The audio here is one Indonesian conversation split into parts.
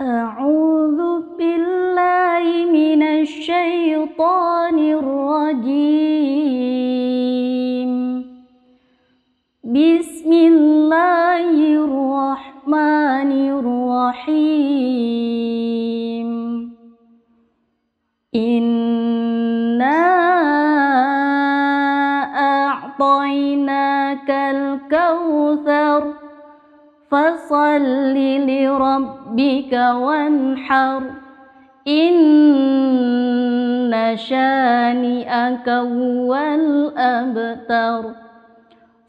أعوذ بالله من الشيطان الرجيم بسم الله الرحمن الرحيم إنا أعطيناك الكوثر فصل لربك ربك وانحر إن شانئك هو الأبتر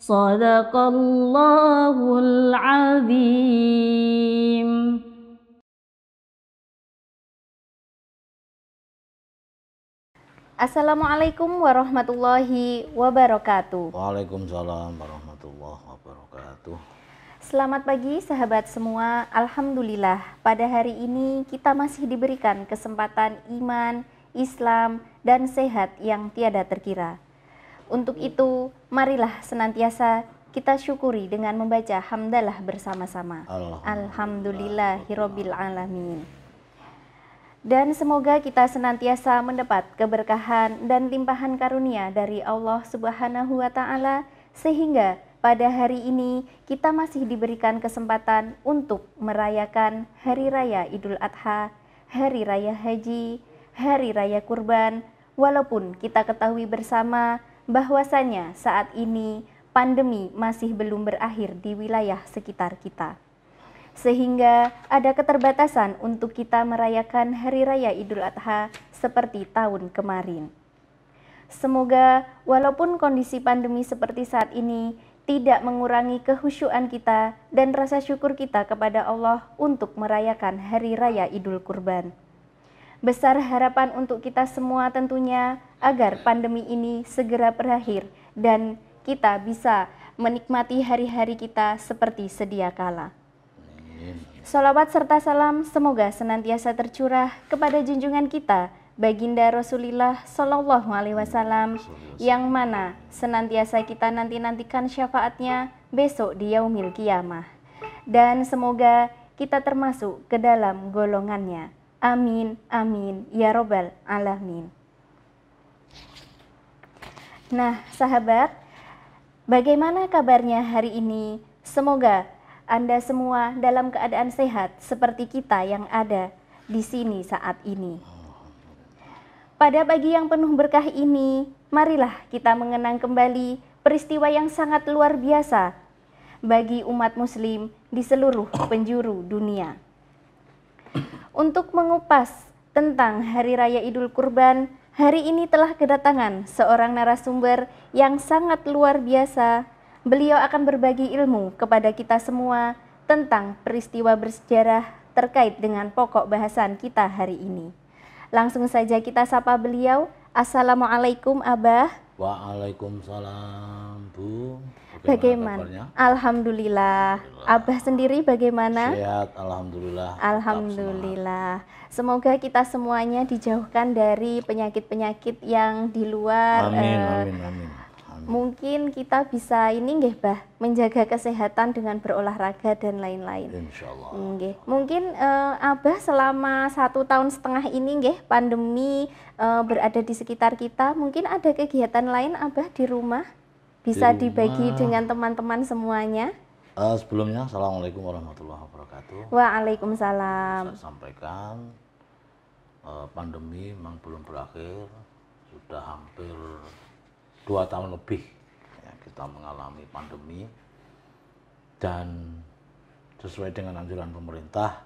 صدق الله العظيم Assalamualaikum warahmatullahi wabarakatuh. Waalaikumsalam warahmatullahi wabarakatuh. Selamat pagi sahabat semua. Alhamdulillah, pada hari ini kita masih diberikan kesempatan iman, Islam, dan sehat yang tiada terkira. Untuk itu, marilah senantiasa kita syukuri dengan membaca hamdalah bersama-sama. Alhamdulillahirabbil alamin. Dan semoga kita senantiasa mendapat keberkahan dan limpahan karunia dari Allah Subhanahu wa taala sehingga pada hari ini kita masih diberikan kesempatan untuk merayakan Hari Raya Idul Adha, Hari Raya Haji, Hari Raya Kurban, walaupun kita ketahui bersama bahwasannya saat ini pandemi masih belum berakhir di wilayah sekitar kita. Sehingga ada keterbatasan untuk kita merayakan Hari Raya Idul Adha seperti tahun kemarin. Semoga walaupun kondisi pandemi seperti saat ini, tidak mengurangi kehusuan kita dan rasa syukur kita kepada Allah untuk merayakan Hari Raya Idul Kurban. Besar harapan untuk kita semua tentunya agar pandemi ini segera berakhir dan kita bisa menikmati hari-hari kita seperti sedia kala. Salawat serta salam semoga senantiasa tercurah kepada junjungan kita, baginda Rasulullah Shallallahu Alaihi Wasallam yang mana senantiasa kita nanti nantikan syafaatnya besok di yaumil kiamah dan semoga kita termasuk ke dalam golongannya amin amin ya robbal alamin nah sahabat bagaimana kabarnya hari ini semoga anda semua dalam keadaan sehat seperti kita yang ada di sini saat ini. Pada pagi yang penuh berkah ini, marilah kita mengenang kembali peristiwa yang sangat luar biasa bagi umat Muslim di seluruh penjuru dunia. Untuk mengupas tentang Hari Raya Idul Kurban, hari ini telah kedatangan seorang narasumber yang sangat luar biasa. Beliau akan berbagi ilmu kepada kita semua tentang peristiwa bersejarah terkait dengan pokok bahasan kita hari ini. Langsung saja kita sapa beliau. Assalamualaikum Abah. Waalaikumsalam Bu. Bagaimana? bagaimana? Alhamdulillah. Alhamdulillah. Abah sendiri bagaimana? Sehat, alhamdulillah. Alhamdulillah. Semoga kita semuanya dijauhkan dari penyakit-penyakit yang di luar amin, uh, amin, amin mungkin kita bisa ini nggih Bah menjaga kesehatan dengan berolahraga dan lain-lain. Insyaallah. Hmm, mungkin uh, Abah selama satu tahun setengah ini nggih pandemi uh, berada di sekitar kita, mungkin ada kegiatan lain Abah di rumah bisa di rumah. dibagi dengan teman-teman semuanya. Uh, sebelumnya, assalamualaikum warahmatullahi wabarakatuh. Waalaikumsalam. Saya sampaikan uh, pandemi memang belum berakhir, sudah hampir dua tahun lebih ya, kita mengalami pandemi dan sesuai dengan anjuran pemerintah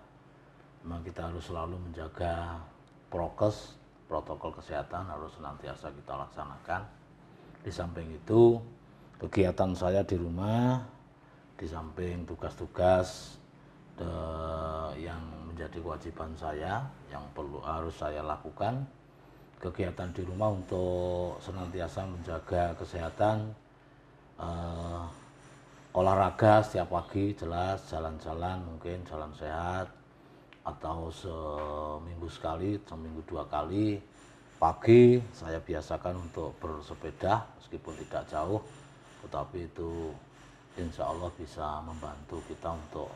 memang kita harus selalu menjaga prokes protokol kesehatan harus senantiasa kita laksanakan di samping itu kegiatan saya di rumah di samping tugas-tugas eh, yang menjadi kewajiban saya yang perlu harus saya lakukan kegiatan di rumah untuk senantiasa menjaga kesehatan uh, olahraga setiap pagi jelas jalan-jalan mungkin jalan sehat atau seminggu sekali seminggu dua kali pagi saya biasakan untuk bersepeda meskipun tidak jauh tetapi itu insya Allah bisa membantu kita untuk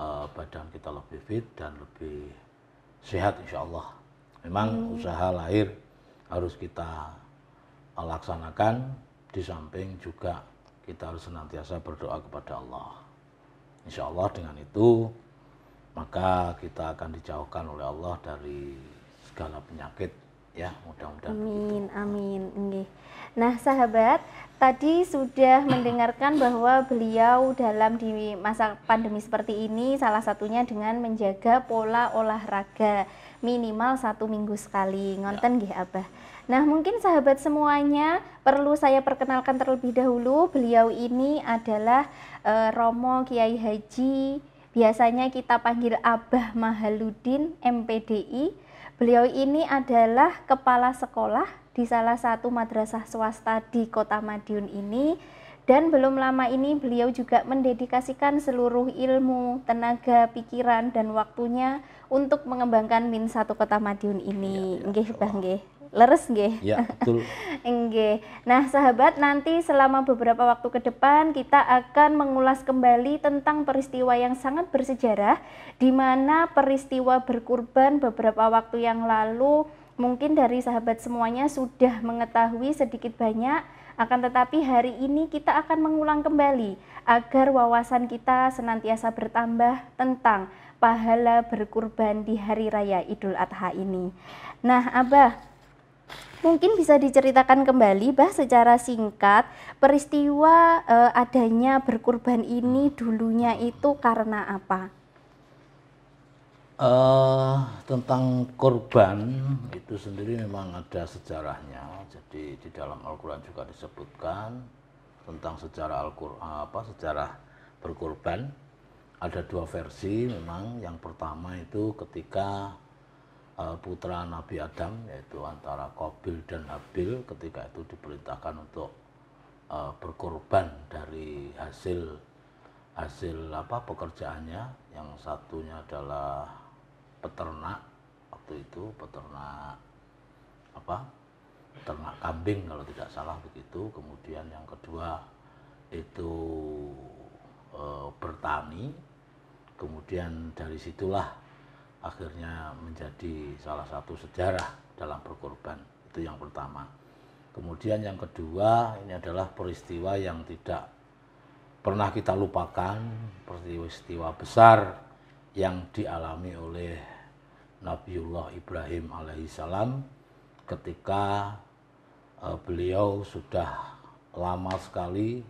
uh, badan kita lebih fit dan lebih sehat insya Allah Memang hmm. usaha lahir harus kita laksanakan di samping juga kita harus senantiasa berdoa kepada Allah. Insya Allah dengan itu maka kita akan dijauhkan oleh Allah dari segala penyakit ya mudah-mudahan amin begitu. amin Nggih. nah sahabat tadi sudah mendengarkan bahwa beliau dalam di masa pandemi seperti ini salah satunya dengan menjaga pola olahraga minimal satu minggu sekali ya. ngonten ya. gih Abah. Nah, mungkin sahabat semuanya perlu saya perkenalkan terlebih dahulu. Beliau ini adalah uh, Romo Kiai Haji, biasanya kita panggil Abah Mahaludin MPDI. Beliau ini adalah kepala sekolah di salah satu madrasah swasta di Kota Madiun ini dan belum lama ini beliau juga mendedikasikan seluruh ilmu, tenaga, pikiran, dan waktunya untuk mengembangkan Min Satu Kota Madiun ini. Nggih, ya, ya. Bang nggih. Leres nggih. Ya, betul. nggih. Nah, sahabat, nanti selama beberapa waktu ke depan kita akan mengulas kembali tentang peristiwa yang sangat bersejarah di mana peristiwa berkurban beberapa waktu yang lalu mungkin dari sahabat semuanya sudah mengetahui sedikit banyak akan tetapi hari ini kita akan mengulang kembali agar wawasan kita senantiasa bertambah tentang pahala berkurban di hari raya Idul Adha ini. Nah, Abah, Mungkin bisa diceritakan kembali, bah, secara singkat peristiwa eh, adanya berkurban ini dulunya itu karena apa? Uh, tentang korban itu sendiri memang ada sejarahnya. Jadi di dalam Al-Qur'an juga disebutkan tentang sejarah Al-Qur'an apa sejarah berkorban. Ada dua versi memang. Yang pertama itu ketika uh, putra Nabi Adam yaitu antara Qabil dan Habil ketika itu diperintahkan untuk uh, berkorban dari hasil hasil apa pekerjaannya. Yang satunya adalah peternak waktu itu peternak apa peternak kambing kalau tidak salah begitu kemudian yang kedua itu e, bertani kemudian dari situlah akhirnya menjadi salah satu sejarah dalam berkorban itu yang pertama kemudian yang kedua ini adalah peristiwa yang tidak pernah kita lupakan peristiwa besar yang dialami oleh Nabiullah Ibrahim alaihissalam ketika uh, beliau sudah lama sekali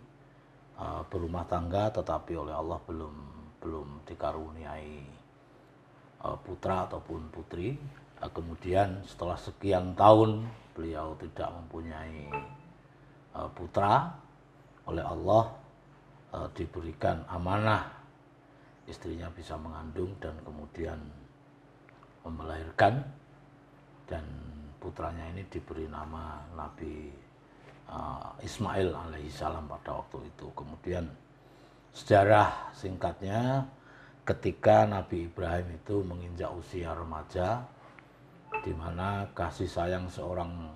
uh, berumah tangga tetapi oleh Allah belum belum dikaruniai uh, putra ataupun putri uh, kemudian setelah sekian tahun beliau tidak mempunyai uh, putra oleh Allah uh, diberikan amanah istrinya bisa mengandung dan kemudian melahirkan dan putranya ini diberi nama Nabi uh, Ismail salam pada waktu itu. Kemudian sejarah singkatnya ketika Nabi Ibrahim itu menginjak usia remaja di mana kasih sayang seorang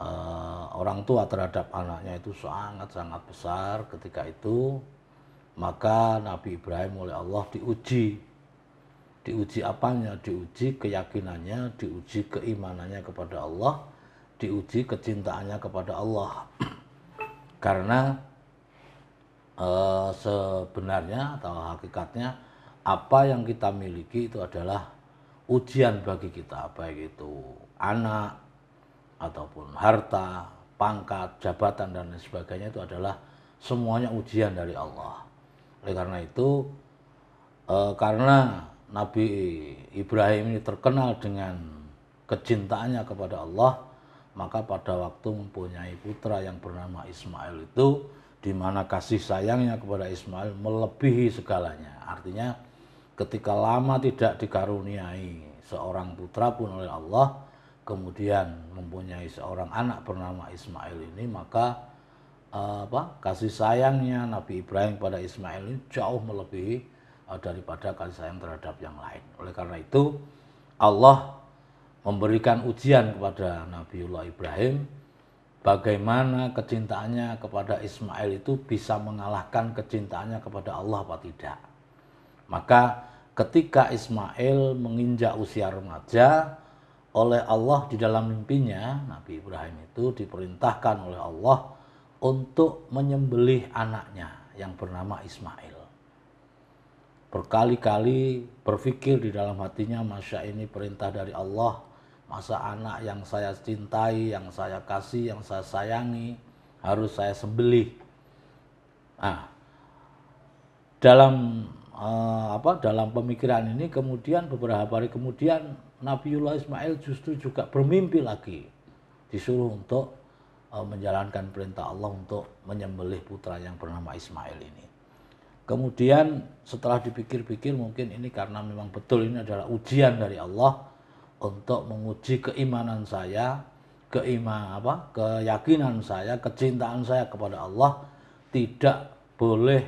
uh, orang tua terhadap anaknya itu sangat-sangat besar ketika itu maka Nabi Ibrahim oleh Allah diuji diuji apanya, diuji keyakinannya, diuji keimanannya kepada Allah, diuji kecintaannya kepada Allah. Karena e, sebenarnya atau hakikatnya apa yang kita miliki itu adalah ujian bagi kita, baik itu anak ataupun harta, pangkat, jabatan dan lain sebagainya itu adalah semuanya ujian dari Allah. Oleh karena itu e, karena Nabi Ibrahim ini terkenal dengan kecintaannya kepada Allah, maka pada waktu mempunyai putra yang bernama Ismail itu, di mana kasih sayangnya kepada Ismail melebihi segalanya. Artinya, ketika lama tidak dikaruniai seorang putra pun oleh Allah, kemudian mempunyai seorang anak bernama Ismail ini, maka eh, apa kasih sayangnya Nabi Ibrahim kepada Ismail ini jauh melebihi Eh, daripada kasih sayang terhadap yang lain. Oleh karena itu, Allah memberikan ujian kepada Nabiullah Ibrahim bagaimana kecintaannya kepada Ismail itu bisa mengalahkan kecintaannya kepada Allah apa tidak. Maka ketika Ismail menginjak usia remaja oleh Allah di dalam mimpinya Nabi Ibrahim itu diperintahkan oleh Allah untuk menyembelih anaknya yang bernama Ismail berkali-kali berpikir di dalam hatinya Masya ini perintah dari Allah masa anak yang saya cintai yang saya kasih yang saya sayangi harus saya sembelih nah dalam eh, apa dalam pemikiran ini kemudian beberapa hari kemudian Nabiullah Ismail justru juga bermimpi lagi disuruh untuk eh, menjalankan perintah Allah untuk menyembelih putra yang bernama Ismail ini Kemudian setelah dipikir-pikir mungkin ini karena memang betul ini adalah ujian dari Allah untuk menguji keimanan saya, keiman apa? keyakinan saya, kecintaan saya kepada Allah tidak boleh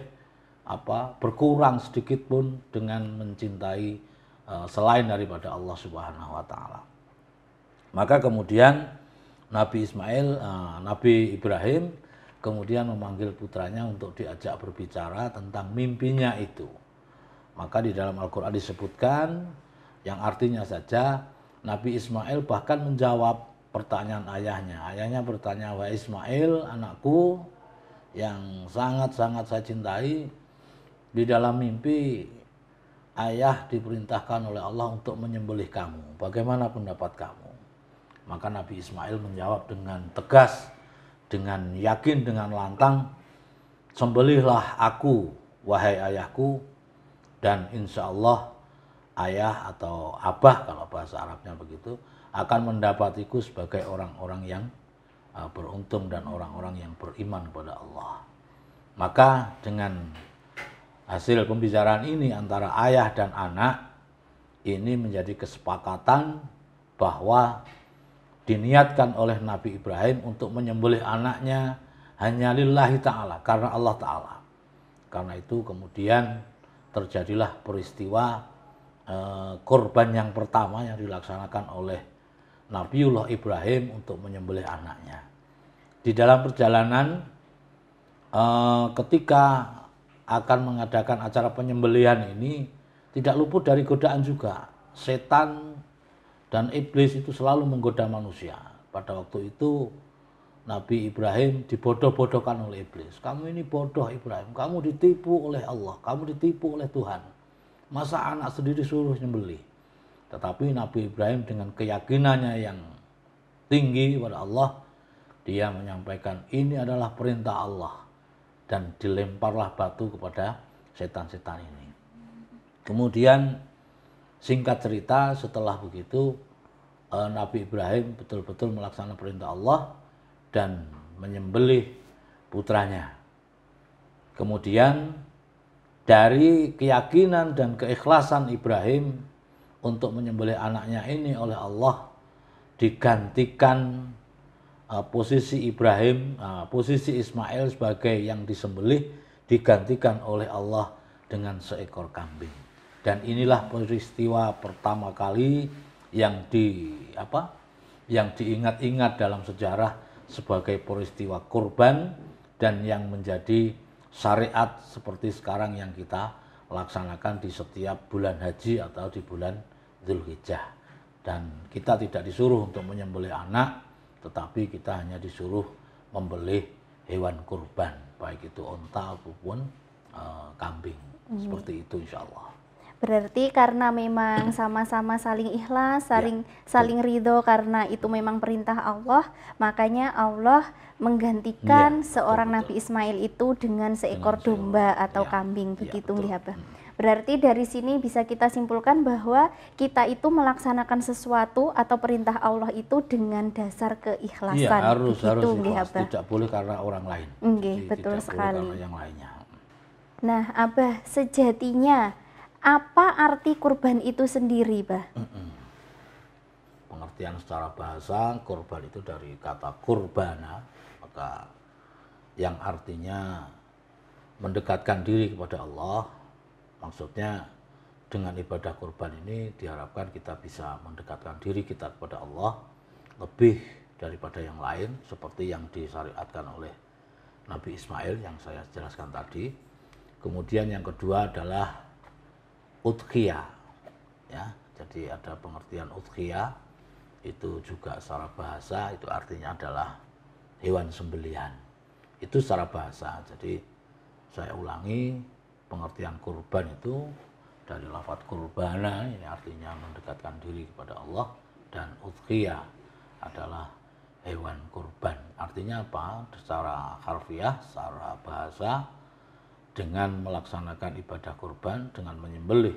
apa berkurang sedikit pun dengan mencintai uh, selain daripada Allah Subhanahu wa taala. Maka kemudian Nabi Ismail, uh, Nabi Ibrahim kemudian memanggil putranya untuk diajak berbicara tentang mimpinya itu. Maka di dalam Al-Quran disebutkan, yang artinya saja Nabi Ismail bahkan menjawab pertanyaan ayahnya. Ayahnya bertanya, "Wah Ismail, anakku yang sangat-sangat saya cintai, di dalam mimpi ayah diperintahkan oleh Allah untuk menyembelih kamu. Bagaimana pendapat kamu?" Maka Nabi Ismail menjawab dengan tegas, dengan yakin dengan lantang sembelihlah aku wahai ayahku dan insya Allah ayah atau abah kalau bahasa Arabnya begitu akan mendapatiku sebagai orang-orang yang e, beruntung dan orang-orang yang beriman kepada Allah. Maka dengan hasil pembicaraan ini antara ayah dan anak ini menjadi kesepakatan bahwa diniatkan oleh Nabi Ibrahim untuk menyembelih anaknya hanya lillahi ta'ala, karena Allah ta'ala. Karena itu kemudian terjadilah peristiwa eh, korban yang pertama yang dilaksanakan oleh Nabiullah Ibrahim untuk menyembelih anaknya. Di dalam perjalanan eh, ketika akan mengadakan acara penyembelihan ini tidak luput dari godaan juga. Setan dan iblis itu selalu menggoda manusia. Pada waktu itu Nabi Ibrahim dibodoh-bodohkan oleh iblis. Kamu ini bodoh Ibrahim, kamu ditipu oleh Allah, kamu ditipu oleh Tuhan. Masa anak sendiri suruh nyembeli. Tetapi Nabi Ibrahim dengan keyakinannya yang tinggi pada Allah, dia menyampaikan ini adalah perintah Allah dan dilemparlah batu kepada setan-setan ini. Kemudian singkat cerita setelah begitu uh, Nabi Ibrahim betul-betul melaksanakan perintah Allah dan menyembelih putranya. Kemudian dari keyakinan dan keikhlasan Ibrahim untuk menyembelih anaknya ini oleh Allah digantikan uh, posisi Ibrahim, uh, posisi Ismail sebagai yang disembelih digantikan oleh Allah dengan seekor kambing. Dan inilah peristiwa pertama kali yang di apa yang diingat-ingat dalam sejarah sebagai peristiwa kurban dan yang menjadi syariat seperti sekarang yang kita laksanakan di setiap bulan haji atau di bulan Zulhijjah. Dan kita tidak disuruh untuk menyembelih anak, tetapi kita hanya disuruh membelih hewan kurban, baik itu onta ataupun uh, eh, kambing. Hmm. Seperti itu insya Berarti karena memang sama-sama saling ikhlas, iya, saling ya. saling ridho karena itu memang perintah Allah, makanya Allah menggantikan ya, seorang betul. Nabi Ismail itu dengan seekor dengan domba atau ya. kambing iya, begitu ya, betul. Abah. Hmm. Berarti dari sini bisa kita simpulkan bahwa kita itu melaksanakan sesuatu atau perintah Allah itu dengan dasar keikhlasan. Iya, harus Begitu, harus ikhlas. Abah. Tidak boleh karena orang lain. Enggih, betul tidak sekali. Boleh karena yang lainnya. Nah, Abah, sejatinya apa arti kurban itu sendiri, Bah? Pengertian secara bahasa, kurban itu dari kata kurbana, maka yang artinya mendekatkan diri kepada Allah. Maksudnya dengan ibadah kurban ini diharapkan kita bisa mendekatkan diri kita kepada Allah lebih daripada yang lain seperti yang disyariatkan oleh Nabi Ismail yang saya jelaskan tadi. Kemudian yang kedua adalah Utkia, Ya, jadi ada pengertian utkia itu juga secara bahasa itu artinya adalah hewan sembelihan. Itu secara bahasa. Jadi saya ulangi pengertian kurban itu dari lafat kurbana ini artinya mendekatkan diri kepada Allah dan utkia adalah hewan kurban. Artinya apa? Secara harfiah, secara bahasa dengan melaksanakan ibadah kurban dengan menyembelih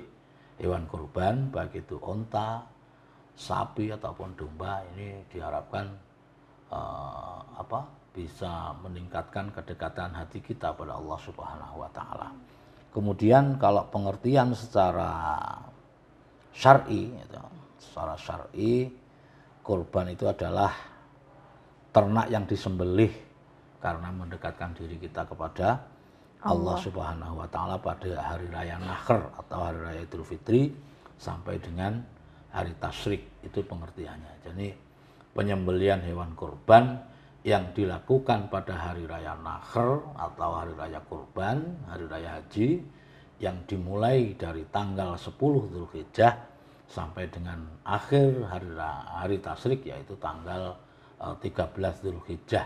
hewan kurban baik itu onta, sapi ataupun domba ini diharapkan uh, apa bisa meningkatkan kedekatan hati kita pada Allah Subhanahu wa taala. Kemudian kalau pengertian secara syar'i gitu, secara syar'i kurban itu adalah ternak yang disembelih karena mendekatkan diri kita kepada Allah, Subhanahu wa taala pada hari raya Nahar atau hari raya Idul Fitri sampai dengan hari tasyrik itu pengertiannya. Jadi penyembelian hewan kurban yang dilakukan pada hari raya Nahar atau hari raya kurban, hari raya haji yang dimulai dari tanggal 10 Zulhijjah sampai dengan akhir hari hari tasyrik yaitu tanggal 13 eh, Zulhijjah.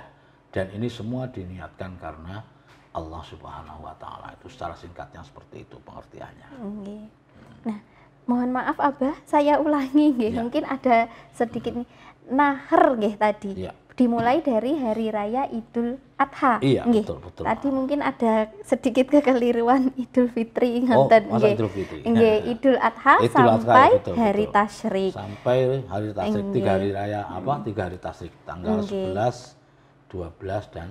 Dan ini semua diniatkan karena Allah Subhanahu wa taala. Itu secara singkatnya seperti itu pengertiannya. Hmm. Nah, mohon maaf Abah, saya ulangi Ya. Mungkin ada sedikit nih nahar nggih tadi. Ya. Dimulai dari hari raya Idul Adha. Iya, betul, betul. Tadi mungkin ada sedikit kekeliruan Idul Fitri oh, nggih. Idul Fitri. Nggih, Idul Adha Idul ya, sampai Adha, betul, hari betul. Sampai hari Tashrik. tiga hari raya apa? Tiga hari Tashrik. tanggal nggih. 11 12 dan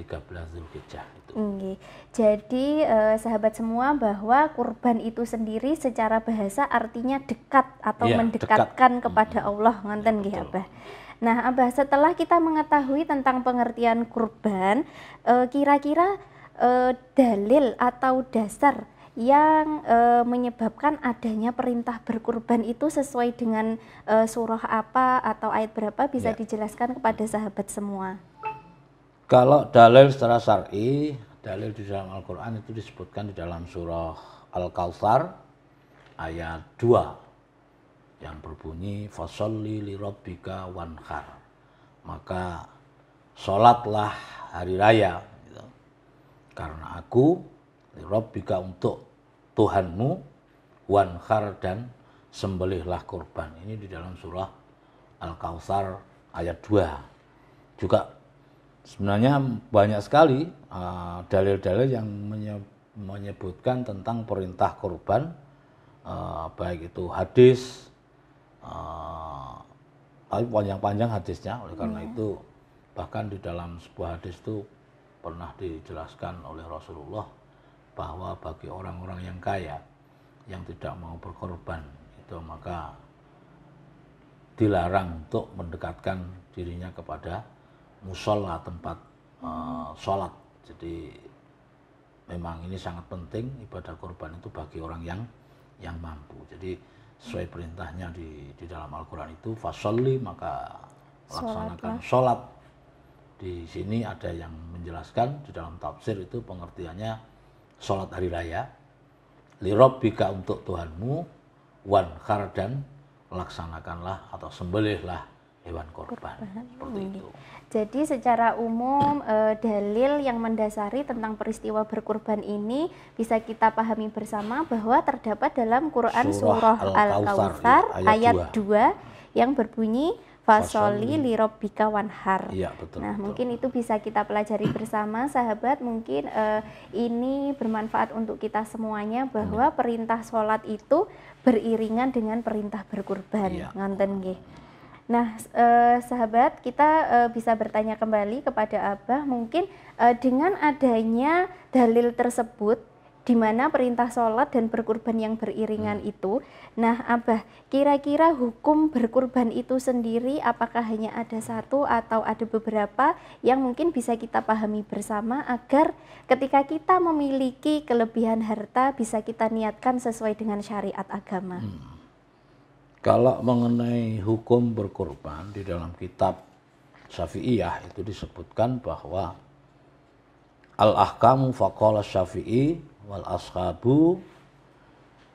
13 Zulhijjah itu. Okay. Jadi eh, sahabat semua bahwa kurban itu sendiri secara bahasa artinya dekat atau ya, mendekatkan dekat. kepada Allah nganten nggih ya, Abah. Nah, Abah setelah kita mengetahui tentang pengertian kurban, eh, kira-kira eh, dalil atau dasar yang e, menyebabkan adanya perintah berkurban itu sesuai dengan e, surah apa atau ayat berapa bisa ya. dijelaskan kepada sahabat semua. Kalau dalil secara syar'i, dalil di dalam Al-Qur'an itu disebutkan di dalam surah Al-Kautsar ayat 2 yang berbunyi fasholli li wanhar. Maka sholatlah hari raya gitu. karena aku lirabbika untuk Tuhanmu wanhar dan sembelihlah kurban. Ini di dalam surah Al-Kautsar ayat 2. Juga sebenarnya banyak sekali eh, dalil-dalil uh, yang menyebutkan tentang perintah korban, uh, baik itu hadis uh, panjang-panjang hadisnya oleh karena hmm. itu bahkan di dalam sebuah hadis itu pernah dijelaskan oleh Rasulullah bahwa bagi orang-orang yang kaya yang tidak mau berkorban itu maka dilarang untuk mendekatkan dirinya kepada musola tempat uh, sholat. Jadi memang ini sangat penting ibadah korban itu bagi orang yang yang mampu. Jadi sesuai perintahnya di di dalam Al-Qur'an itu fasolli maka laksanakan sholat. Di sini ada yang menjelaskan di dalam tafsir itu pengertiannya sholat hari raya. Lirobika untuk Tuhanmu, wan dan laksanakanlah atau sembelihlah hewan korban, korban. seperti hmm. itu. Jadi secara umum e, dalil yang mendasari tentang peristiwa berkurban ini bisa kita pahami bersama bahwa terdapat dalam Quran surah, surah Al-Kautsar Al ayat, dua 2 yang berbunyi fasoli lirobika wanhar. Ya, betul, nah, betul. mungkin itu bisa kita pelajari bersama sahabat. Mungkin e, ini bermanfaat untuk kita semuanya bahwa hmm. perintah sholat itu beriringan dengan perintah berkurban. Ya. Nganten nggih. Nah, eh, sahabat, kita eh, bisa bertanya kembali kepada Abah mungkin eh, dengan adanya dalil tersebut di mana perintah sholat dan berkurban yang beriringan hmm. itu. Nah, Abah, kira-kira hukum berkurban itu sendiri apakah hanya ada satu atau ada beberapa yang mungkin bisa kita pahami bersama agar ketika kita memiliki kelebihan harta bisa kita niatkan sesuai dengan syariat agama. Hmm. Kalau mengenai hukum berkorban di dalam kitab Syafi'iyah itu disebutkan bahwa al-ahkamu faqala Syafi'i wal ashabu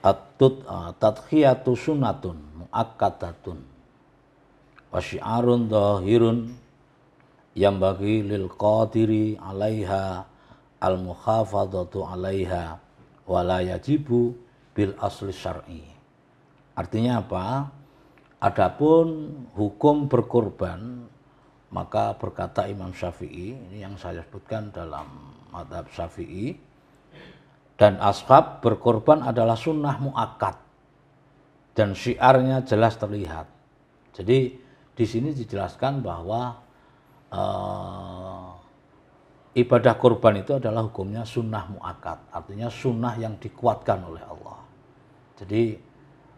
at uh, tadkhiyatu sunnatun muakkadatun wa syi'arun dhahirun yang bagi lil qadiri alaiha al mukhafadatu alaiha la yajibu bil asli syar'i Artinya apa? Adapun hukum berkorban maka berkata Imam Syafi'i ini yang saya sebutkan dalam madhab Syafi'i dan ashab berkorban adalah sunnah muakat dan syiarnya jelas terlihat. Jadi di sini dijelaskan bahwa uh, ibadah korban itu adalah hukumnya sunnah muakat, artinya sunnah yang dikuatkan oleh Allah. Jadi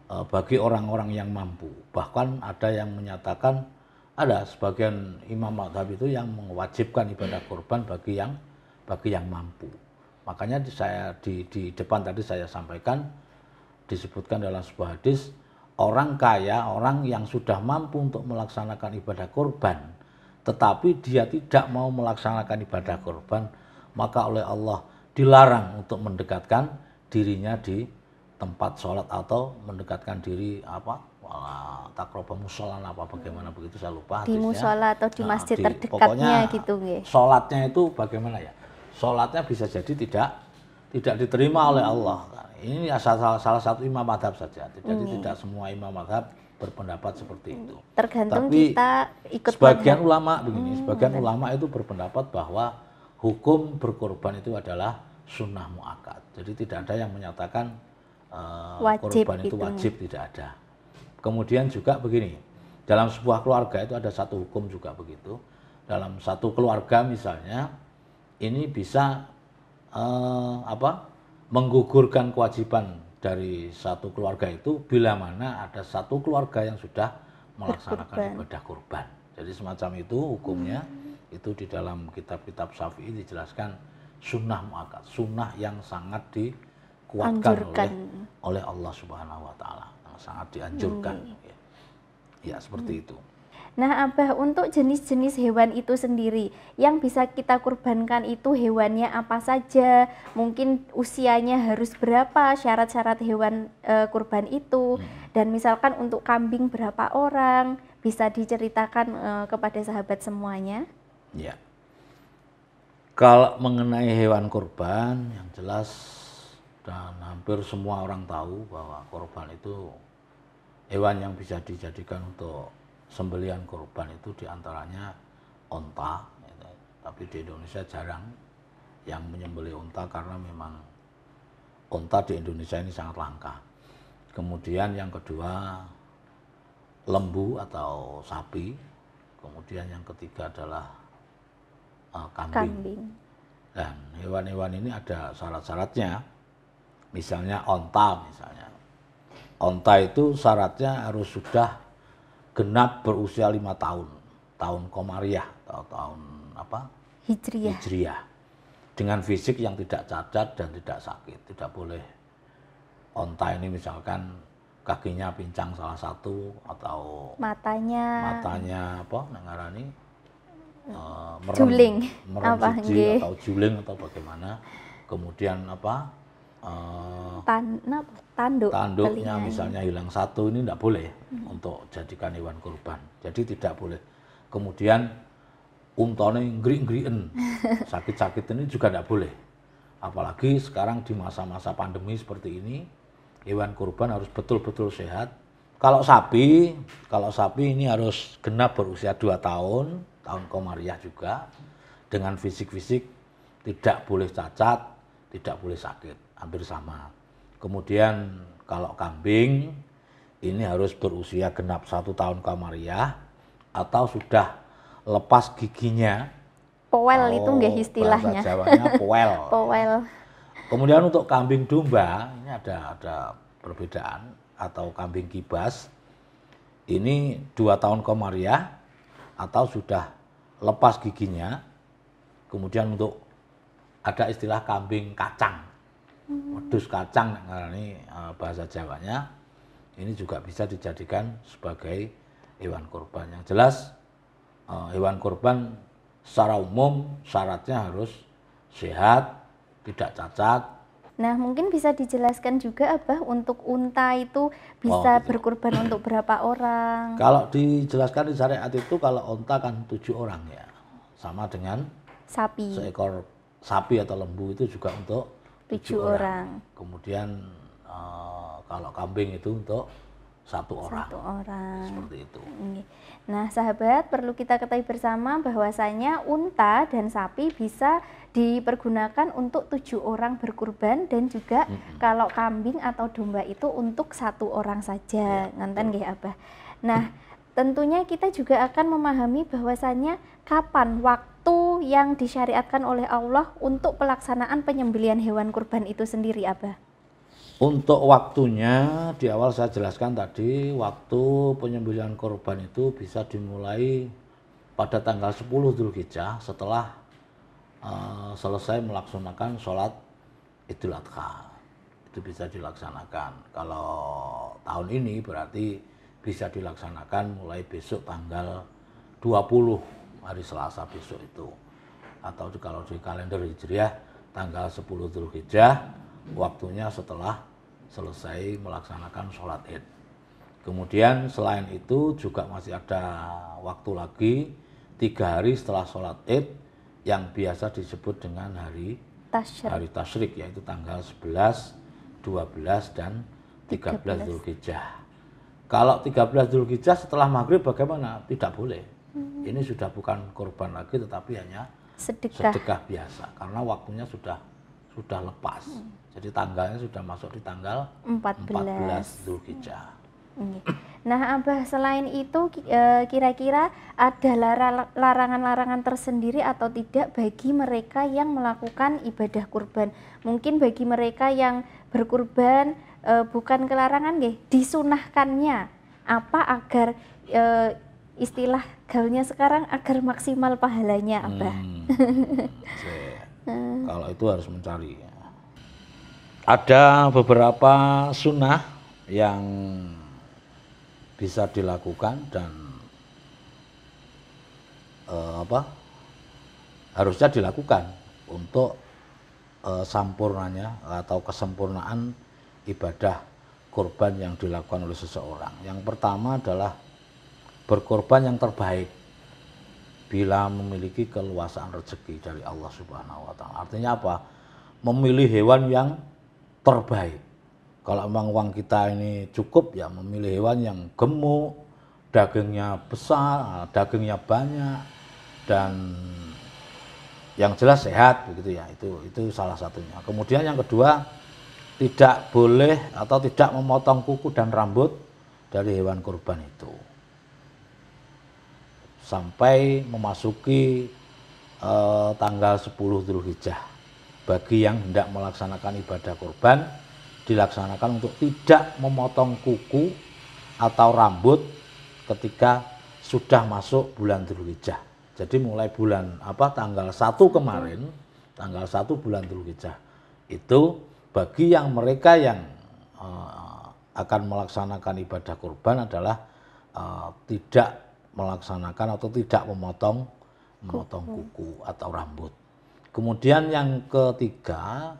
Eh, bagi orang-orang yang mampu. Bahkan ada yang menyatakan ada sebagian imam madhab itu yang mewajibkan ibadah kurban bagi yang bagi yang mampu. Makanya di, saya di, di depan tadi saya sampaikan disebutkan dalam sebuah hadis orang kaya, orang yang sudah mampu untuk melaksanakan ibadah kurban, tetapi dia tidak mau melaksanakan ibadah kurban, maka oleh Allah dilarang untuk mendekatkan dirinya di tempat sholat atau mendekatkan diri apa takroba musolan apa bagaimana hmm. begitu saya lupa di musola atau di nah, masjid nah, di, terdekatnya gitu nggih. Sholatnya itu bagaimana ya? Sholatnya bisa jadi tidak tidak diterima oleh hmm. Allah. Ini ya salah, salah satu imam madhab saja. Jadi hmm. tidak semua imam madhab berpendapat seperti itu. Hmm. Tergantung Tapi kita ikut sebagian madhab. ulama begini, hmm, sebagian ulama itu berpendapat bahwa hukum berkorban itu adalah sunnah muakat. Jadi tidak ada yang menyatakan Eh, wajib korban itu gitu. wajib tidak ada. Kemudian juga begini, dalam sebuah keluarga itu ada satu hukum juga begitu. Dalam satu keluarga misalnya ini bisa uh, apa? menggugurkan kewajiban dari satu keluarga itu bila mana ada satu keluarga yang sudah melaksanakan ibadah kurban. Jadi semacam itu hukumnya hmm. itu di dalam kitab-kitab Syafi'i dijelaskan sunnah muakat, sunnah yang sangat di dikuatkan oleh oleh Allah Subhanahu wa taala. Sangat dianjurkan hmm. ya. Ya, seperti hmm. itu. Nah, Abah, untuk jenis-jenis hewan itu sendiri yang bisa kita kurbankan itu hewannya apa saja? Mungkin usianya harus berapa, syarat-syarat hewan e, kurban itu hmm. dan misalkan untuk kambing berapa orang? Bisa diceritakan e, kepada sahabat semuanya? Ya. Kalau mengenai hewan kurban yang jelas dan hampir semua orang tahu bahwa korban itu hewan yang bisa dijadikan untuk sembelian korban itu diantaranya onta gitu. tapi di Indonesia jarang yang menyembeli onta karena memang onta di Indonesia ini sangat langka kemudian yang kedua lembu atau sapi kemudian yang ketiga adalah uh, kambing. kambing dan hewan-hewan ini ada syarat-syaratnya Misalnya onta misalnya. Onta itu syaratnya harus sudah genap berusia lima tahun. Tahun komariah atau tahun apa? Hijriah. Hijriah. Dengan fisik yang tidak cacat dan tidak sakit. Tidak boleh onta ini misalkan kakinya pincang salah satu atau matanya matanya apa nengarani uh, eh, merem, juling merem apa, atau juling atau bagaimana kemudian apa Ah. tanduk tanduknya telinganya. misalnya hilang satu ini tidak boleh hmm. untuk jadikan hewan kurban. Jadi tidak boleh. Kemudian untone green green sakit-sakit ini juga tidak boleh. Apalagi sekarang di masa-masa pandemi seperti ini, hewan kurban harus betul-betul sehat. Kalau sapi, kalau sapi ini harus genap berusia 2 tahun, tahun komariah juga, dengan fisik-fisik tidak boleh cacat, tidak boleh sakit hampir sama. Kemudian kalau kambing ini harus berusia genap satu tahun kamariah atau sudah lepas giginya. Powel oh, itu nggak istilahnya. Bahasa Jawanya powel. powel. Kemudian untuk kambing domba ini ada ada perbedaan atau kambing kibas ini dua tahun komariah atau sudah lepas giginya. Kemudian untuk ada istilah kambing kacang wedus kacang ini eh, bahasa Jawanya ini juga bisa dijadikan sebagai hewan kurban. Yang jelas eh, hewan kurban secara umum syaratnya harus sehat, tidak cacat, Nah, mungkin bisa dijelaskan juga Abah untuk unta itu bisa oh, gitu. berkurban untuk berapa orang? Kalau dijelaskan di syariat itu kalau unta kan tujuh orang ya. Sama dengan sapi. Seekor sapi atau lembu itu juga untuk tujuh orang. orang. Kemudian uh, kalau kambing itu untuk satu orang. Satu orang. Seperti itu. Iya. Nah, sahabat, perlu kita ketahui bersama bahwasanya unta dan sapi bisa dipergunakan untuk tujuh orang berkurban dan juga mm -hmm. kalau kambing atau domba itu untuk satu orang saja. Ya, nganten nggih, Abah. Nah, tentunya kita juga akan memahami bahwasanya kapan waktu waktu yang disyariatkan oleh Allah untuk pelaksanaan penyembelian hewan kurban itu sendiri, apa? Untuk waktunya di awal saya jelaskan tadi waktu penyembelian kurban itu bisa dimulai pada tanggal 10 Dzulhijjah setelah uh, selesai melaksanakan sholat Idul Adha. Itu bisa dilaksanakan. Kalau tahun ini berarti bisa dilaksanakan mulai besok tanggal 20 hari Selasa besok itu atau kalau di kalender Hijriah tanggal 10 Hijjah waktunya setelah selesai melaksanakan sholat id. Kemudian selain itu juga masih ada waktu lagi tiga hari setelah sholat id yang biasa disebut dengan hari Tashrik. hari Tashrik yaitu tanggal 11, 12 dan 13 Hijjah Kalau 13 Hijjah setelah maghrib bagaimana? Tidak boleh Hmm. Ini sudah bukan korban lagi tetapi hanya sedekah, sedekah biasa karena waktunya sudah sudah lepas. Hmm. Jadi tanggalnya sudah masuk di tanggal 14, Zulhijjah. Hmm. Nah, Abah, selain itu e, kira-kira ada larangan-larangan tersendiri atau tidak bagi mereka yang melakukan ibadah kurban? Mungkin bagi mereka yang berkurban e, bukan kelarangan disunahkannya apa agar e, istilah gaulnya sekarang agar maksimal pahalanya apa? Hmm, kalau itu harus mencari. Ya. Ada beberapa sunnah yang bisa dilakukan dan uh, apa harusnya dilakukan untuk uh, sampurnanya atau kesempurnaan ibadah korban yang dilakukan oleh seseorang. Yang pertama adalah berkorban yang terbaik bila memiliki keluasan rezeki dari Allah Subhanahu wa taala. Artinya apa? Memilih hewan yang terbaik. Kalau memang uang kita ini cukup ya memilih hewan yang gemuk, dagingnya besar, ah, dagingnya banyak dan yang jelas sehat begitu ya. Itu itu salah satunya. Kemudian yang kedua tidak boleh atau tidak memotong kuku dan rambut dari hewan kurban itu sampai memasuki eh, tanggal 10 Dzulhijjah. Bagi yang hendak melaksanakan ibadah kurban dilaksanakan untuk tidak memotong kuku atau rambut ketika sudah masuk bulan Dzulhijjah. Jadi mulai bulan apa tanggal 1 kemarin, tanggal 1 bulan Dzulhijjah itu bagi yang mereka yang eh, akan melaksanakan ibadah kurban adalah uh, tidak melaksanakan atau tidak memotong memotong kuku atau rambut. Kemudian yang ketiga,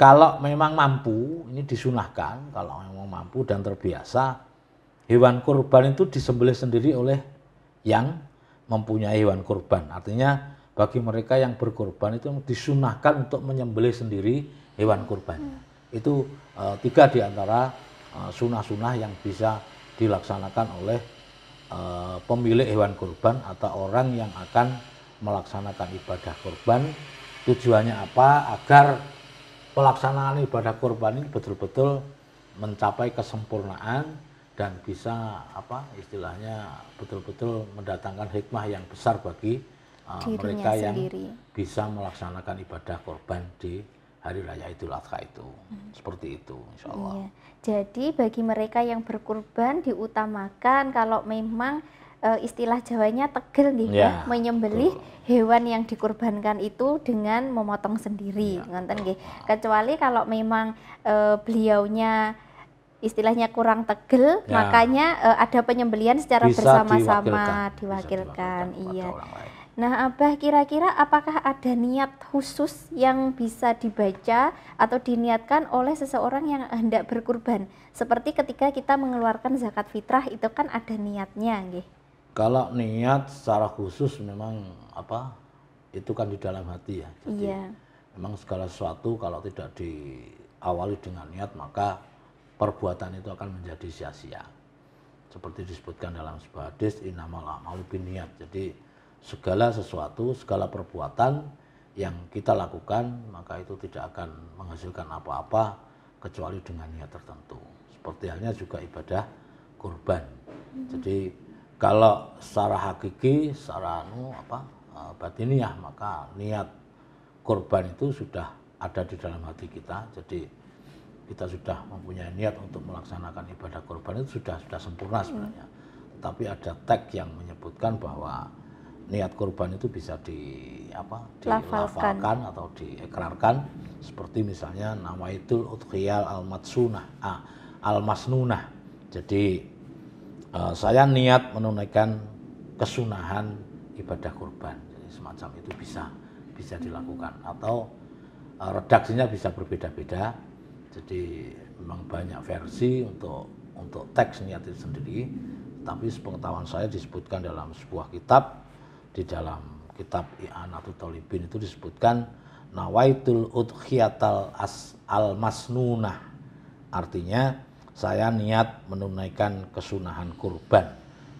kalau memang mampu, ini disunahkan, kalau memang mampu dan terbiasa, hewan kurban itu disembelih sendiri oleh yang mempunyai hewan kurban. Artinya bagi mereka yang berkurban itu disunahkan untuk menyembelih sendiri hewan Hmm. Itu uh, tiga di antara e, sunah-sunah yang bisa dilaksanakan oleh Eh, pemilik hewan kurban atau orang yang akan melaksanakan ibadah kurban tujuannya apa agar pelaksanaan ibadah kurban ini betul-betul mencapai kesempurnaan dan bisa apa istilahnya betul-betul mendatangkan hikmah yang besar bagi uh, mereka sendiri. yang bisa melaksanakan ibadah kurban di hari raya Idul Adha itu. Hmm. Seperti itu, insya Allah. Iya. Jadi bagi mereka yang berkurban diutamakan kalau memang e, istilah Jawanya tegel nih ya, ya menyembelih betul. hewan yang dikurbankan itu dengan memotong sendiri, ya, ngonten nggih. Kecuali kalau memang e, beliaunya istilahnya kurang tegel, ya. makanya e, ada penyembelian secara bersama-sama diwakilkan. diwakilkan. Iya. Nah, Abah kira-kira apakah ada niat khusus yang bisa dibaca atau diniatkan oleh seseorang yang hendak berkurban? Seperti ketika kita mengeluarkan zakat fitrah itu kan ada niatnya, nggih. Kalau niat secara khusus memang apa? Itu kan di dalam hati ya. Jadi iya. Memang segala sesuatu kalau tidak diawali dengan niat maka perbuatan itu akan menjadi sia-sia. Seperti disebutkan dalam sebuah hadis innamal a'malu niat. Jadi segala sesuatu, segala perbuatan yang kita lakukan maka itu tidak akan menghasilkan apa-apa kecuali dengan niat tertentu. Seperti halnya juga ibadah kurban. Hmm. Jadi kalau secara hakiki, secara anu apa e, batiniah maka niat kurban itu sudah ada di dalam hati kita. Jadi kita sudah mempunyai niat untuk melaksanakan ibadah kurban itu sudah sudah sempurna sebenarnya. Hmm. Tapi ada teks yang menyebutkan bahwa niat korban itu bisa di apa dilafalkan atau diekrarkan seperti misalnya nama itu utkhial al matsunah ah, al masnunah jadi uh, saya niat menunaikan kesunahan ibadah kurban jadi semacam itu bisa bisa hmm. dilakukan atau uh, redaksinya bisa berbeda-beda jadi memang banyak versi untuk untuk teks niat itu sendiri tapi sepengetahuan saya disebutkan dalam sebuah kitab di dalam kitab I'anatul Talibin itu disebutkan nawaitul udhiyatal as al masnunah artinya saya niat menunaikan kesunahan kurban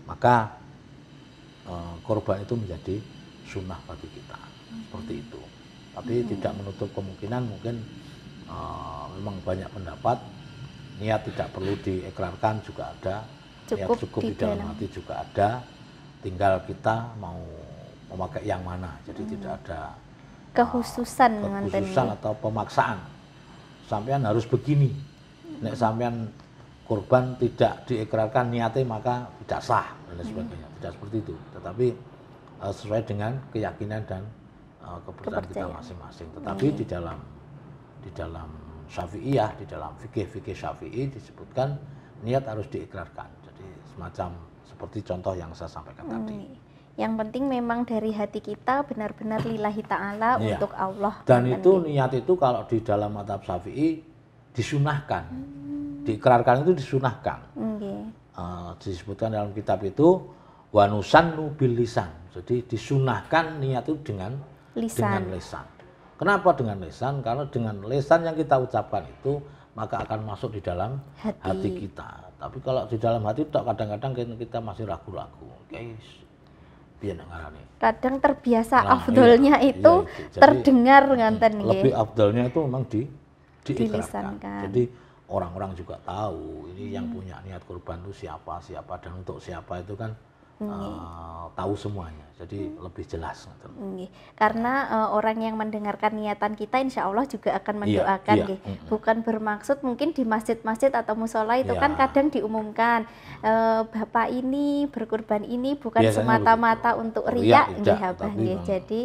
maka e, kurban itu menjadi sunnah bagi kita seperti hmm. itu tapi hmm. tidak menutup kemungkinan mungkin e, memang banyak pendapat niat tidak perlu diikrarkan juga ada cukup niat cukup di dalam hati juga ada tinggal kita mau memakai yang mana. Jadi hmm. tidak ada kehususan, uh, atau pemaksaan. Sampean harus begini. Hmm. Nek sampean korban tidak diikrarkan niatnya maka tidak sah dan hmm. sebagainya. Hmm. Tidak seperti itu. Tetapi uh, sesuai dengan keyakinan dan uh, kepercayaan, kita masing-masing. Tetapi hmm. di dalam di dalam syafi'iyah, di dalam fikih-fikih syafi'i disebutkan niat harus diikrarkan. Jadi semacam seperti contoh yang saya sampaikan hmm. tadi. Yang penting memang dari hati kita benar-benar lillahi ta'ala ya. untuk Allah. Dan itu niat itu kalau di dalam madhab syafi'i disunahkan. Hmm. Diikrarkan itu disunahkan. Okay. Uh, eh, disebutkan dalam kitab itu wanusan bil lisan. Jadi disunahkan niat itu dengan lisan. dengan lisan. Kenapa dengan lisan? Karena dengan lisan yang kita ucapkan itu maka akan masuk di dalam hati, hati kita. Tapi kalau di dalam hati kadang-kadang kita masih ragu-ragu. Guys, kadang terbiasa nah, iya, afdolnya iya, itu, iya, iya. Jadi, terdengar nganten hmm, lebih iya. afdolnya itu memang di diikrarkan jadi orang-orang juga tahu ini hmm. yang punya niat kurban itu siapa siapa dan untuk siapa itu kan Eh, tahu semuanya jadi hmm. lebih jelas hmm. karena uh, orang yang mendengarkan niatan kita insya Allah juga akan iya, mendoakan yeah, yeah. Hmm. bukan bermaksud mungkin di masjid-masjid atau musola itu yeah. kan kadang diumumkan uh, bapak ini berkurban ini bukan semata-mata untuk iya, riak ya, ya, jadi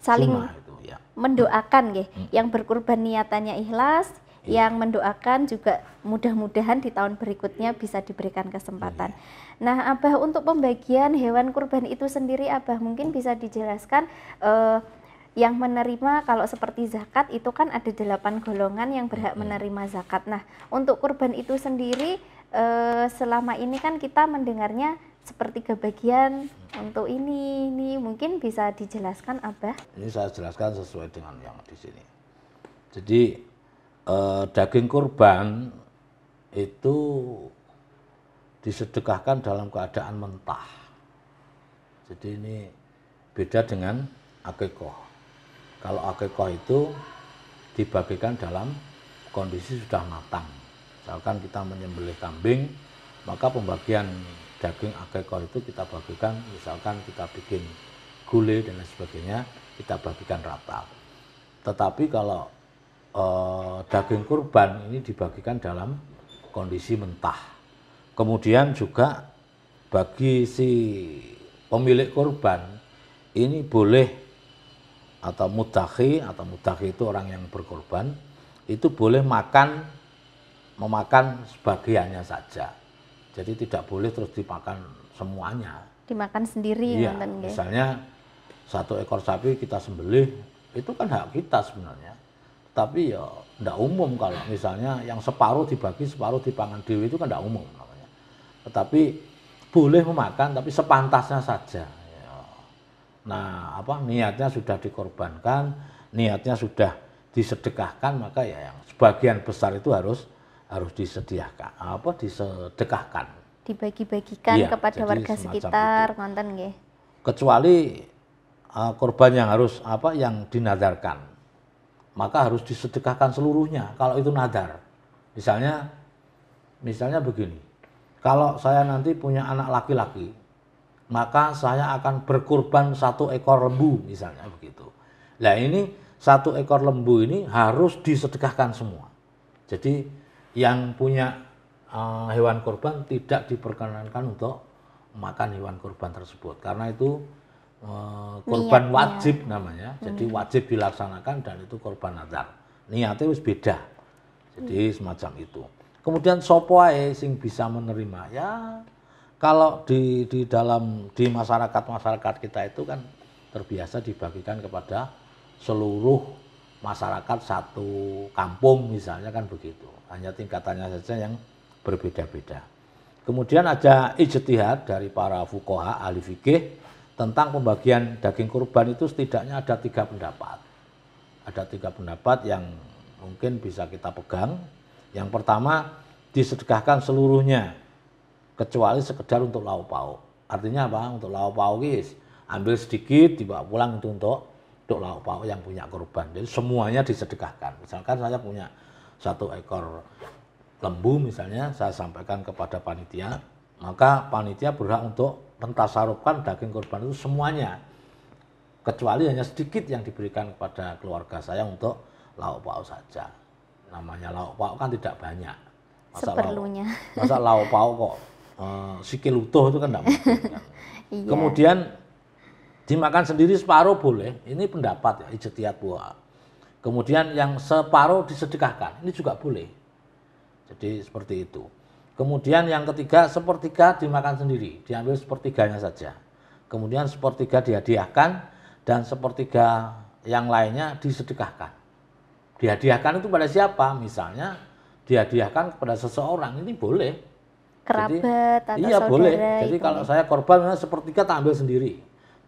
saling itu, iya. mendoakan hmm. yang berkurban niatannya ikhlas Iya. yang mendoakan juga mudah-mudahan di tahun berikutnya bisa diberikan kesempatan. Yeah. Iya. Nah, Abah untuk pembagian hewan kurban itu sendiri Abah mungkin bisa dijelaskan uh, yang menerima kalau seperti zakat itu kan ada delapan golongan yang berhak iya. menerima zakat. Nah, untuk kurban itu sendiri eh, selama ini kan kita mendengarnya sepertiga bagian untuk ini ini mungkin bisa dijelaskan Abah. Ini saya jelaskan sesuai dengan yang di sini. Jadi eh, daging kurban itu disedekahkan dalam keadaan mentah. Jadi ini beda dengan akekoh. Kalau akekoh itu dibagikan dalam kondisi sudah matang. Misalkan kita menyembelih kambing, maka pembagian daging akekoh itu kita bagikan, misalkan kita bikin gulai dan lain sebagainya, kita bagikan rata. Tetapi kalau eh, daging kurban ini dibagikan dalam kondisi mentah. Kemudian juga bagi si pemilik kurban ini boleh atau mudahi atau mudahi itu orang yang berkorban itu boleh makan memakan sebagiannya saja jadi tidak boleh terus dimakan semuanya dimakan sendiri iya, misalnya satu ekor sapi kita sembelih itu kan hak kita sebenarnya tapi ya tidak umum kalau misalnya yang separuh dibagi separuh dipangan dewi itu kan tidak umum namanya. Tetapi boleh memakan tapi sepantasnya saja. Ya. Nah apa niatnya sudah dikorbankan, niatnya sudah disedekahkan maka ya yang sebagian besar itu harus harus disediakan apa disedekahkan dibagi-bagikan ya, kepada warga sekitar nonton nggih kecuali uh, korban yang harus apa yang dinadarkan maka harus disedekahkan seluruhnya kalau itu nadar. Misalnya misalnya begini. Kalau saya nanti punya anak laki-laki, maka saya akan berkurban satu ekor lembu misalnya begitu. Nah ini satu ekor lembu ini harus disedekahkan semua. Jadi yang punya eh, hewan kurban tidak diperkenankan untuk makan hewan kurban tersebut karena itu Eh, korban Niatnya. wajib namanya. Hmm. Jadi wajib dilaksanakan dan itu korban nazar. Niatnya wis beda. Jadi hmm. semacam itu. Kemudian sopoe sing bisa menerima ya kalau di di dalam di masyarakat masyarakat kita itu kan terbiasa dibagikan kepada seluruh masyarakat satu kampung misalnya kan begitu hanya tingkatannya saja yang berbeda-beda kemudian ada ijtihad dari para fukoha ahli fikih tentang pembagian daging kurban itu setidaknya ada tiga pendapat. Ada tiga pendapat yang mungkin bisa kita pegang. Yang pertama, disedekahkan seluruhnya, kecuali sekedar untuk lauk pauk. Artinya apa? Untuk lauk pauk guys, ambil sedikit dibawa pulang itu untuk untuk lauk pauk yang punya kurban. Jadi semuanya disedekahkan. Misalkan saya punya satu ekor lembu misalnya, saya sampaikan kepada panitia, maka panitia berhak untuk mentasarupkan daging korban itu semuanya kecuali hanya sedikit yang diberikan kepada keluarga saya untuk lauk pauk saja namanya lauk pauk kan tidak banyak masa seperlunya lauk, masa lauk pauk kok uh, sikil utuh itu kan tidak mungkin kan. Iya. kemudian dimakan sendiri separuh boleh ini pendapat ya ijtihad buah kemudian yang separuh disedekahkan ini juga boleh jadi seperti itu Kemudian yang ketiga, sepertiga dimakan sendiri, diambil sepertiganya saja. Kemudian sepertiga dihadiahkan dan sepertiga yang lainnya disedekahkan. Dihadiahkan itu pada siapa? Misalnya dihadiahkan kepada seseorang, ini boleh. Kerabat Jadi, atau iya, saudara. boleh. Jadi itu. kalau saya korban sepertiga tak ambil sendiri.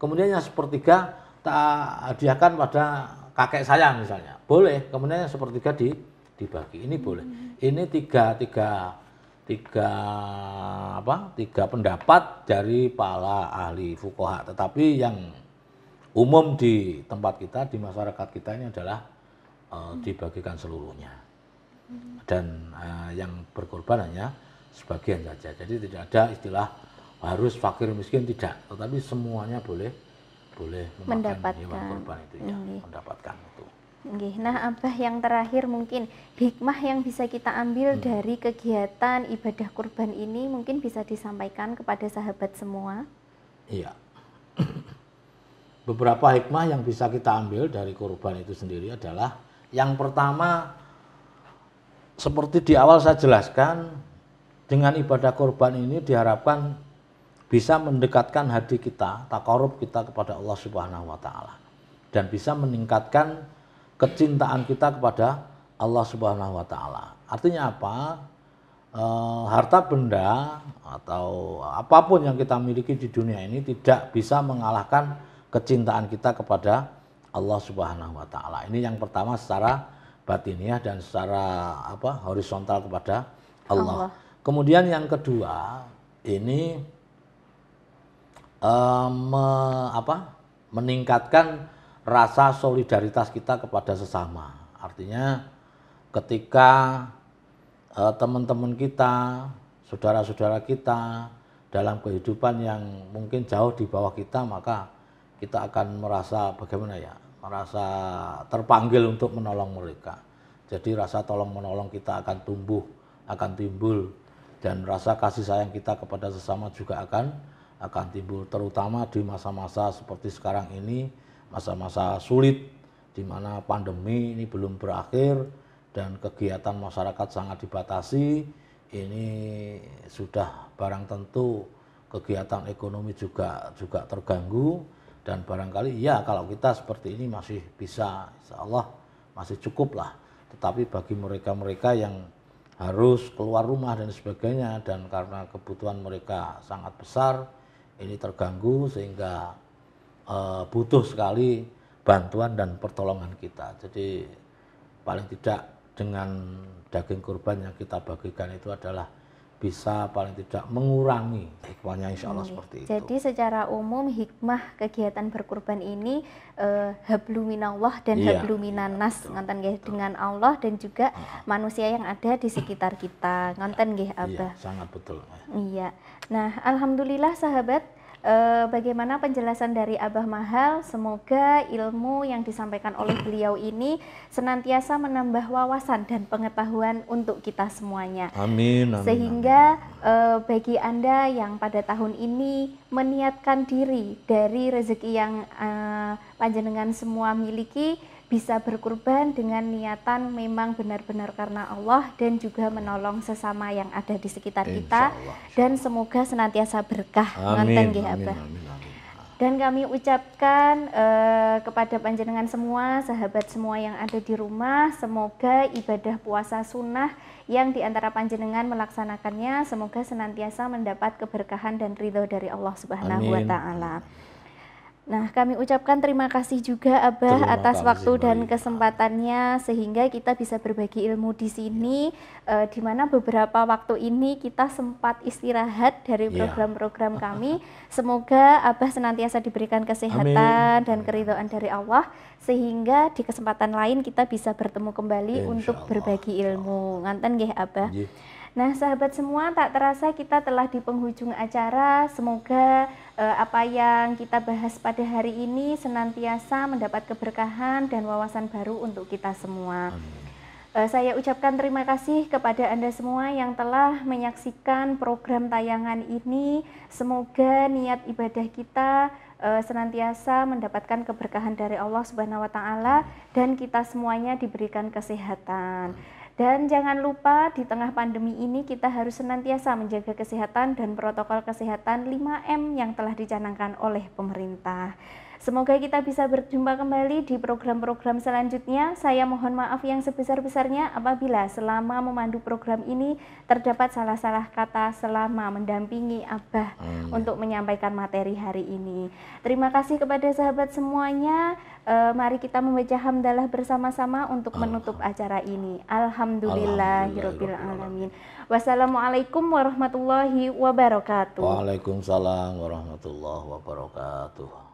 Kemudian yang sepertiga tak hadiahkan pada kakek saya misalnya. Boleh. Kemudian yang sepertiga di dibagi. Ini boleh. Hmm. Ini tiga tiga tiga apa tiga pendapat dari para ahli fukoha tetapi yang umum di tempat kita di masyarakat kita ini adalah uh, dibagikan seluruhnya dan uh, yang berkorban hanya sebagian saja jadi tidak ada istilah harus fakir miskin tidak tetapi semuanya boleh boleh memakan mendapatkan hewan korban itu ya mendapatkan itu Nah, Abah yang terakhir mungkin hikmah yang bisa kita ambil hmm. dari kegiatan ibadah kurban ini mungkin bisa disampaikan kepada sahabat semua. Iya. Beberapa hikmah yang bisa kita ambil dari kurban itu sendiri adalah yang pertama seperti di awal saya jelaskan dengan ibadah kurban ini diharapkan bisa mendekatkan hati kita, takarub kita kepada Allah Subhanahu wa taala dan bisa meningkatkan kecintaan kita kepada Allah Subhanahu wa taala. Artinya apa? E, harta benda atau apapun yang kita miliki di dunia ini tidak bisa mengalahkan kecintaan kita kepada Allah Subhanahu wa taala. Ini yang pertama secara batiniah dan secara apa? horizontal kepada Allah. Allah. Kemudian yang kedua, ini e, me, apa? meningkatkan rasa solidaritas kita kepada sesama. Artinya ketika e, teman-teman kita, saudara-saudara kita dalam kehidupan yang mungkin jauh di bawah kita, maka kita akan merasa bagaimana ya? Merasa terpanggil untuk menolong mereka. Jadi rasa tolong menolong kita akan tumbuh, akan timbul dan rasa kasih sayang kita kepada sesama juga akan akan timbul terutama di masa-masa seperti sekarang ini masa-masa sulit di mana pandemi ini belum berakhir dan kegiatan masyarakat sangat dibatasi, ini sudah barang tentu kegiatan ekonomi juga juga terganggu dan barangkali ya kalau kita seperti ini masih bisa insya Allah masih cukup lah tetapi bagi mereka-mereka yang harus keluar rumah dan sebagainya dan karena kebutuhan mereka sangat besar ini terganggu sehingga Eh, butuh sekali bantuan dan pertolongan kita. Jadi paling tidak dengan daging kurban yang kita bagikan itu adalah bisa paling tidak mengurangi hikmahnya insya Allah seperti itu. Jadi secara umum hikmah kegiatan berkurban ini eh, habluminallah dan iya, habluminanas iya, ngonten nggih dengan Allah dan juga manusia yang ada di sekitar kita ngonten nggih iya, Abah. Iya, sangat betul. Iya. Nah, alhamdulillah sahabat Eh, bagaimana penjelasan dari Abah Mahal. Semoga ilmu yang disampaikan oleh beliau ini senantiasa menambah wawasan dan pengetahuan untuk kita semuanya. Amin. amin Sehingga eh, bagi Anda yang pada tahun ini meniatkan diri dari rezeki yang eh, panjenengan semua miliki bisa berkurban dengan niatan memang benar-benar karena Allah dan juga menolong sesama yang ada di sekitar insya kita Allah, dan semoga senantiasa berkah amin, amin, amin, amin, Dan kami ucapkan uh, kepada panjenengan semua, sahabat semua yang ada di rumah, semoga ibadah puasa sunnah yang diantara panjenengan melaksanakannya, semoga senantiasa mendapat keberkahan dan ridho dari Allah Subhanahu wa Ta'ala. Nah, kami ucapkan terima kasih juga Abah terima atas kasih, waktu dan kesempatannya sehingga kita bisa berbagi ilmu di sini ya. uh, di mana beberapa waktu ini kita sempat istirahat dari iya. program-program ya. kami. Semoga Abah senantiasa diberikan kesehatan Amin. dan keridhaan dari Allah sehingga di kesempatan lain kita bisa bertemu kembali Insya untuk Allah. berbagi ilmu. Nganten gih Abah. Ya. Nah, sahabat semua, tak terasa kita telah di penghujung acara. Semoga eh, apa yang kita bahas pada hari ini senantiasa mendapat keberkahan dan wawasan baru untuk kita semua. Eh, saya ucapkan terima kasih kepada Anda semua yang telah menyaksikan program tayangan ini. Semoga niat ibadah kita eh, senantiasa mendapatkan keberkahan dari Allah Subhanahu wa taala dan kita semuanya diberikan kesehatan. Dan jangan lupa di tengah pandemi ini kita harus senantiasa menjaga kesehatan dan protokol kesehatan 5M yang telah dicanangkan oleh pemerintah. Semoga kita bisa berjumpa kembali di program-program selanjutnya. Saya mohon maaf yang sebesar-besarnya apabila selama memandu program ini terdapat salah-salah kata selama mendampingi Abah Amin. Hmm. untuk menyampaikan materi hari ini. Terima kasih kepada sahabat semuanya. E, mari kita membaca hamdalah bersama-sama untuk menutup acara ini. Alhamdulillahirabbil Wassalamualaikum warahmatullahi wabarakatuh. Waalaikumsalam warahmatullahi wabarakatuh.